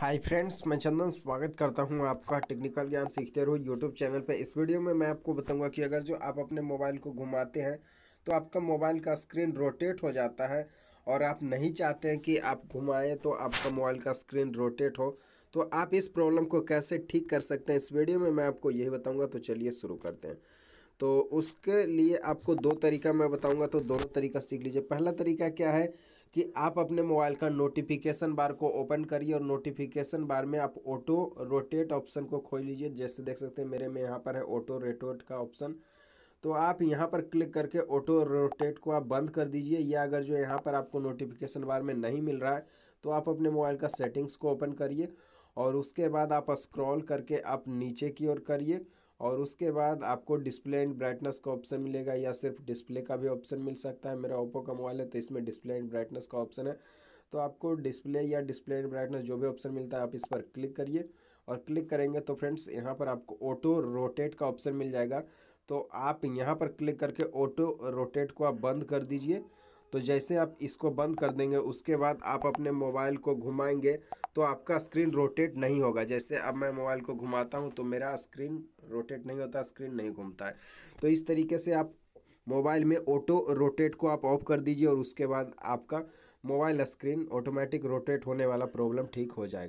hi friends मैं चंदन स्वागत करता हूं आपका टेक्निकल ज्ञान सीखते रहो यूट्यूब चैनल पर इस वीडियो में मैं आपको बताऊंगा कि अगर जो आप अपने मोबाइल को घुमाते हैं तो आपका मोबाइल का स्क्रीन रोटेट हो जाता है और आप नहीं चाहते हैं कि आप घुमाएं तो आपका मोबाइल का स्क्रीन रोटेट हो तो आप इस प्रॉब्लम को कैसे ठीक कर सकते हैं इस वीडियो में मैं आपको यही बताऊँगा तो चलिए शुरू करते हैं तो उसके लिए आपको दो तरीका मैं बताऊंगा तो दोनों तरीका सीख लीजिए पहला तरीका क्या है कि आप अपने मोबाइल का नोटिफिकेशन बार को ओपन करिए और नोटिफिकेशन बार में आप ऑटो रोटेट ऑप्शन को खोल लीजिए जैसे देख सकते हैं मेरे में यहाँ पर है ऑटो रोटेट का ऑप्शन तो आप यहाँ पर क्लिक करके ऑटो रोटेट को आप बंद कर दीजिए या अगर जो यहाँ पर आपको नोटिफिकेशन बार में नहीं मिल रहा है तो आप अपने मोबाइल का सेटिंग्स को ओपन करिए और उसके बाद आप स्क्रॉल करके आप नीचे की ओर करिए और उसके बाद आपको डिस्प्ले एंड ब्राइटनेस का ऑप्शन मिलेगा या सिर्फ डिस्प्ले का भी ऑप्शन मिल सकता है मेरा ओप्पो का मोबाइल है तो इसमें डिस्प्ले एंड ब्राइटनेस का ऑप्शन है तो आपको डिस्प्ले या डिस्प्ले एंड ब्राइटनेस जो भी ऑप्शन मिलता है आप इस पर क्लिक करिए और क्लिक करेंगे तो फ्रेंड्स यहाँ पर आपको ऑटो रोटेट का ऑप्शन मिल जाएगा तो आप यहाँ पर क्लिक करके ऑटो रोटेट को आप बंद कर दीजिए तो जैसे आप इसको बंद कर देंगे उसके बाद आप अपने मोबाइल को घुमाएंगे तो आपका स्क्रीन रोटेट नहीं होगा जैसे अब मैं मोबाइल को घुमाता हूँ तो मेरा स्क्रीन रोटेट नहीं होता स्क्रीन नहीं घूमता है तो इस तरीके से आप मोबाइल में ऑटो रोटेट को आप ऑफ कर दीजिए और उसके बाद आपका मोबाइल स्क्रीन ऑटोमेटिक रोटेट होने वाला प्रॉब्लम ठीक हो जाएगा